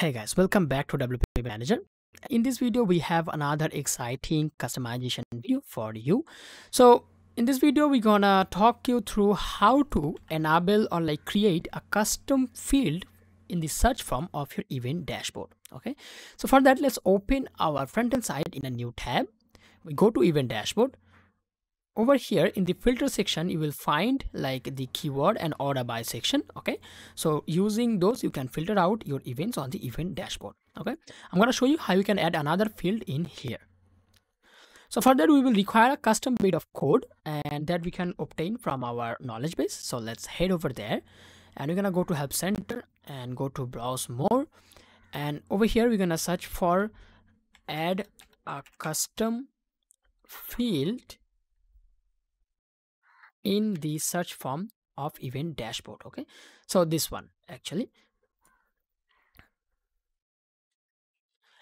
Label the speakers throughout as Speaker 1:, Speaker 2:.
Speaker 1: Hey guys, welcome back to WP Manager. In this video, we have another exciting customization video for you. So in this video, we're gonna talk you through how to enable or like create a custom field in the search form of your event dashboard. Okay, so for that, let's open our front end side in a new tab. We go to event dashboard over here in the filter section you will find like the keyword and order by section okay so using those you can filter out your events on the event dashboard okay i'm going to show you how you can add another field in here so for that we will require a custom bit of code and that we can obtain from our knowledge base so let's head over there and we're gonna go to help center and go to browse more and over here we're gonna search for add a custom field in the search form of event dashboard okay so this one actually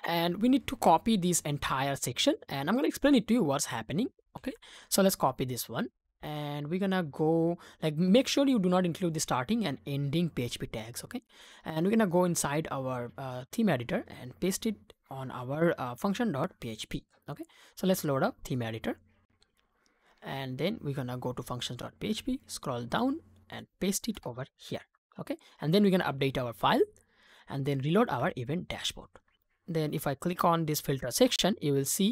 Speaker 1: and we need to copy this entire section and I'm gonna explain it to you what's happening okay so let's copy this one and we're gonna go like make sure you do not include the starting and ending PHP tags okay and we're gonna go inside our uh, theme editor and paste it on our uh, function.php okay so let's load up theme editor and then we're gonna go to functions.php scroll down and paste it over here okay and then we can update our file and then reload our event dashboard then if I click on this filter section you will see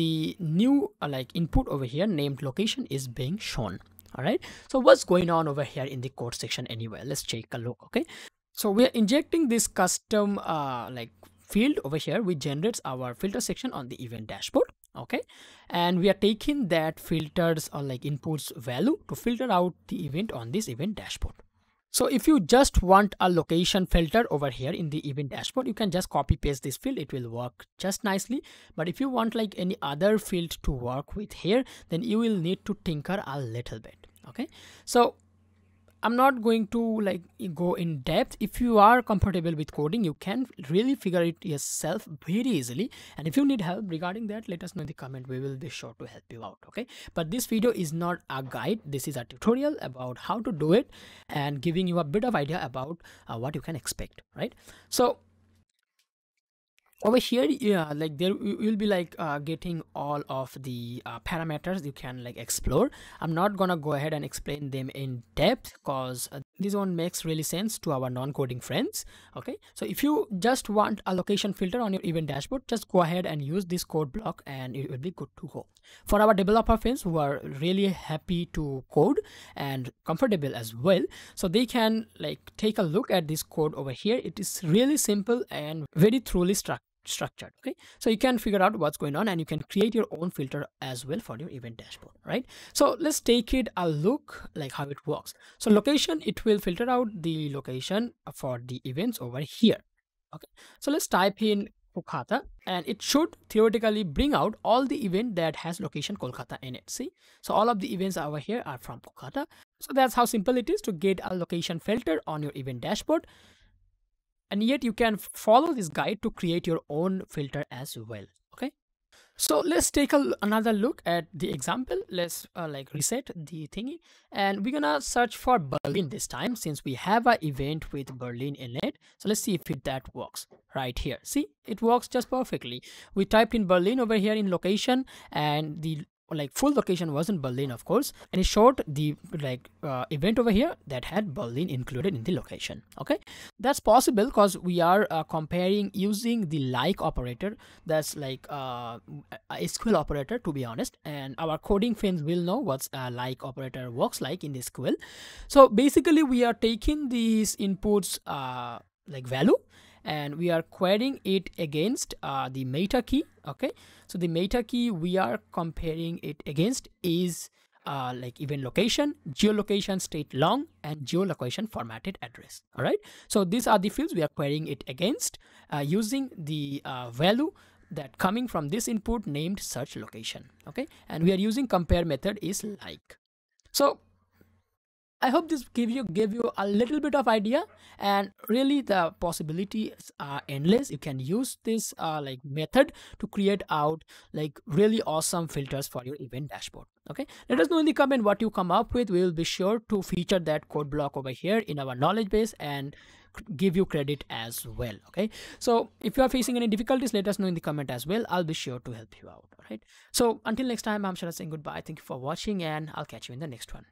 Speaker 1: the new uh, like input over here named location is being shown alright so what's going on over here in the code section anyway let's take a look okay so we are injecting this custom uh, like field over here which generates our filter section on the event dashboard okay and we are taking that filters or like inputs value to filter out the event on this event dashboard so if you just want a location filter over here in the event dashboard, you can just copy paste this field. It will work just nicely. But if you want like any other field to work with here, then you will need to tinker a little bit. Okay. So I'm not going to like go in depth. If you are comfortable with coding, you can really figure it yourself very easily. And if you need help regarding that, let us know in the comment. We will be sure to help you out. Okay. But this video is not a guide. This is a tutorial about how to do it and giving you a bit of idea about uh, what you can expect. Right. So over here yeah like there you'll be like uh, getting all of the uh, parameters you can like explore i'm not gonna go ahead and explain them in depth cause uh, this one makes really sense to our non-coding friends okay so if you just want a location filter on your event dashboard just go ahead and use this code block and it will be good to go for our developer friends who are really happy to code and comfortable as well so they can like take a look at this code over here it is really simple and very truly structured structured okay so you can figure out what's going on and you can create your own filter as well for your event dashboard right so let's take it a look like how it works so location it will filter out the location for the events over here okay so let's type in kolkata and it should theoretically bring out all the event that has location kolkata in it see so all of the events over here are from kolkata so that's how simple it is to get a location filter on your event dashboard and yet you can follow this guide to create your own filter as well okay so let's take a, another look at the example let's uh, like reset the thingy and we're gonna search for berlin this time since we have an event with berlin in it so let's see if it, that works right here see it works just perfectly we typed in berlin over here in location and the like full location was in Berlin, of course, and it showed the like uh, event over here that had Berlin included in the location. Okay, that's possible because we are uh, comparing using the like operator. That's like uh, a SQL operator, to be honest, and our coding fans will know what a like operator works like in the SQL. So basically, we are taking these inputs uh, like value and we are querying it against uh, the meta key okay so the meta key we are comparing it against is uh, like event location, geolocation state long, and geolocation formatted address. All right. So these are the fields we are querying it against uh, using the uh, value that coming from this input named search location. Okay. And we are using compare method is like. So I hope this gave you give you a little bit of idea and really the possibilities are endless. You can use this uh, like method to create out like really awesome filters for your event dashboard. Okay, let us know in the comment what you come up with. We will be sure to feature that code block over here in our knowledge base and give you credit as well okay so if you are facing any difficulties let us know in the comment as well i'll be sure to help you out all right so until next time i'm Shara saying goodbye thank you for watching and i'll catch you in the next one